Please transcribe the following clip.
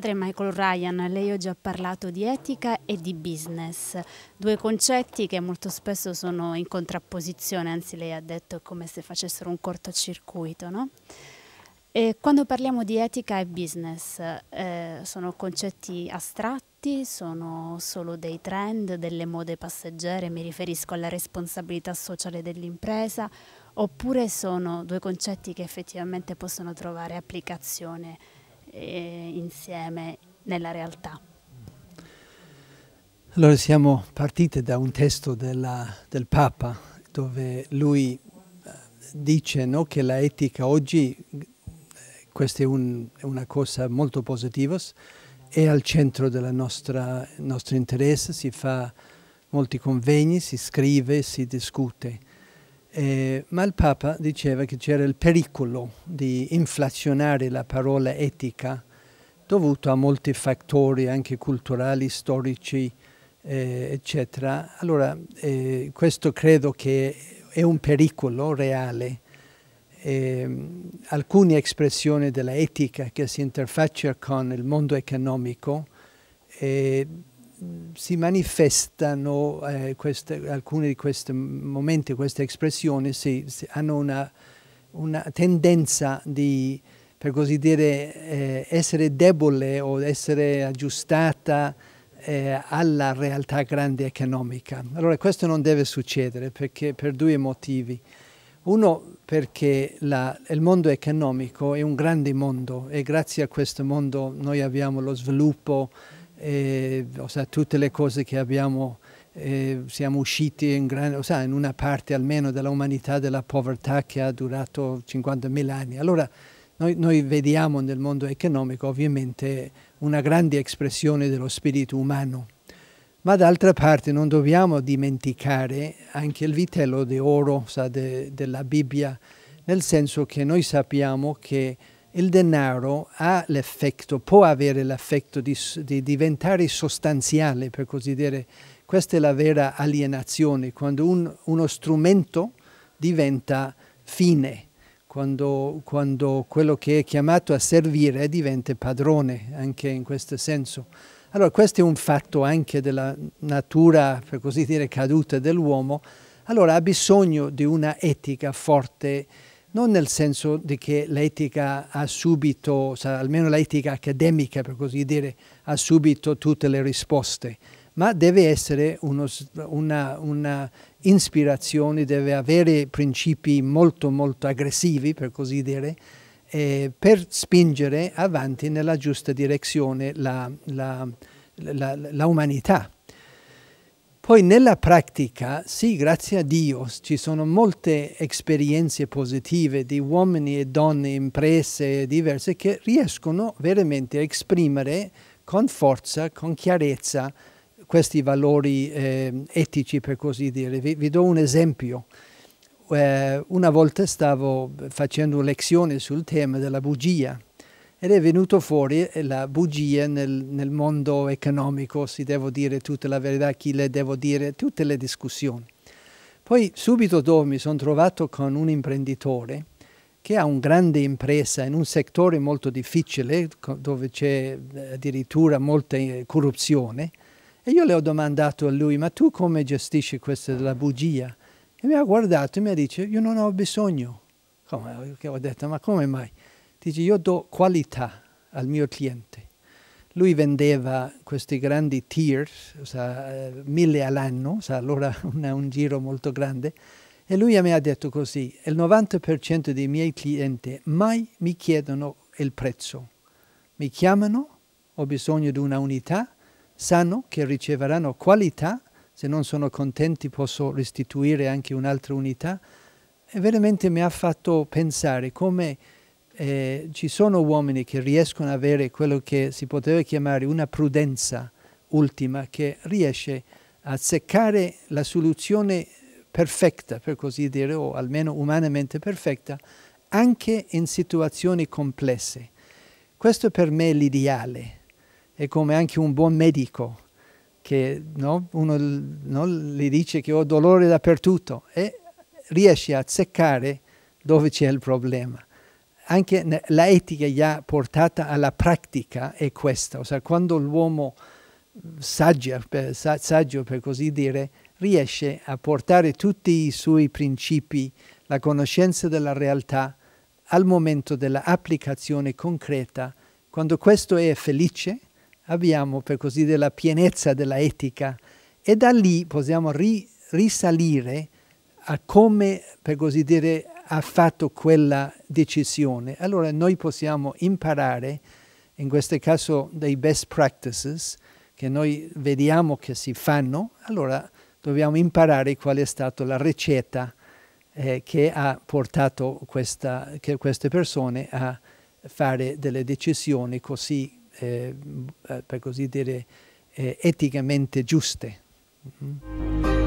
padre Michael Ryan, lei oggi ha parlato di etica e di business, due concetti che molto spesso sono in contrapposizione, anzi lei ha detto come se facessero un cortocircuito, no? E quando parliamo di etica e business, eh, sono concetti astratti, sono solo dei trend, delle mode passeggere, mi riferisco alla responsabilità sociale dell'impresa, oppure sono due concetti che effettivamente possono trovare applicazione eh, insieme nella realtà. Allora siamo partiti da un testo della, del Papa dove lui eh, dice no, che la etica oggi, eh, questa è un, una cosa molto positiva, è al centro del nostro interesse, si fa molti convegni, si scrive, si discute. Eh, ma il Papa diceva che c'era il pericolo di inflazionare la parola etica dovuto a molti fattori anche culturali, storici, eh, eccetera. Allora, eh, questo credo che è un pericolo reale. Ehm, alcune espressioni dell'etica che si interfaccia con il mondo economico eh, Mm, si manifestano eh, queste, alcuni di questi momenti, queste espressioni, si, si hanno una, una, tendenza di, per così dire, eh, essere debole o essere aggiustata eh, alla realtà grande economica. Allora questo non deve succedere perché, per due motivi. Uno perché la, il mondo economico è un grande mondo e grazie a questo mondo noi abbiamo lo sviluppo, eh, sa, tutte le cose che abbiamo, eh, siamo usciti in, gran, sa, in una parte almeno dell'umanità della povertà che ha durato 50.000 anni. Allora noi, noi, vediamo nel mondo economico ovviamente una grande espressione dello spirito umano, ma d'altra parte non dobbiamo dimenticare anche il vitello d'oro de, della Bibbia, nel senso che noi sappiamo che il denaro ha l'effetto, può avere l'effetto di, di, diventare sostanziale, per così dire. Questa è la vera alienazione, quando un, uno strumento diventa fine, quando, quando quello che è chiamato a servire diventa padrone, anche in questo senso. Allora questo è un fatto anche della natura, per così dire, caduta dell'uomo. Allora ha bisogno di una etica forte, non nel senso di che l'etica ha subito, almeno l'etica accademica per così dire, ha subito tutte le risposte, ma deve essere uno, una, una, ispirazione, deve avere principi molto molto aggressivi per così dire, eh, per spingere avanti nella giusta direzione la, la, la, la umanità. Poi nella pratica, sì, grazie a Dio, ci sono molte esperienze positive di uomini e donne, imprese diverse, che riescono veramente a esprimere con forza, con chiarezza, questi valori eh, etici, per così dire. Vi, vi do un esempio. Eh, una volta stavo facendo lezione sul tema della bugia ed è venuto fuori eh, la bugia nel, nel, mondo economico, si devo dire tutta la verità, chi le devo dire, tutte le discussioni. Poi subito dopo mi sono trovato con un imprenditore che ha una grande impresa in un settore molto difficile, dove c'è eh, addirittura molta eh, corruzione, e io le ho domandato a lui, ma tu come gestisci questa della bugia? E mi ha guardato e mi ha detto, io non ho bisogno. Come? Ho detto, ma come mai? Dice, io do qualità al mio cliente. Lui vendeva questi grandi tiers, o eh, mille all'anno, o allora una, un giro molto grande, e lui mi ha detto così, il 90% dei miei clienti mai mi chiedono il prezzo. Mi chiamano, ho bisogno di una unità, sanno che riceveranno qualità, se non sono contenti posso restituire anche un'altra unità. E veramente mi ha fatto pensare come eh, ci sono uomini che riescono ad avere quello che si poteva chiamare una prudenza ultima che riesce a seccare la soluzione perfetta, per così dire, o almeno umanamente perfetta, anche in situazioni complesse. Questo per me è l'ideale, è come anche un buon medico che no, uno no, gli dice che ho dolore dappertutto e riesce a azzeccare dove c'è il problema anche l'etica gli ha portata alla pratica è questa, ossia quando l'uomo mm, saggio, saggio, per così dire riesce a portare tutti i suoi principi, la conoscenza della realtà al momento dell'applicazione concreta, quando questo è felice abbiamo per così dire la pienezza della etica e da lì possiamo ri risalire a come per così dire ha fatto quella decisione. Allora noi possiamo imparare, in questo caso dei best practices, che noi vediamo che si fanno, allora dobbiamo imparare qual è stata la ricetta eh, che ha portato questa, che queste persone a fare delle decisioni così, eh, eh per così dire, eh, eticamente giuste. Mm -hmm.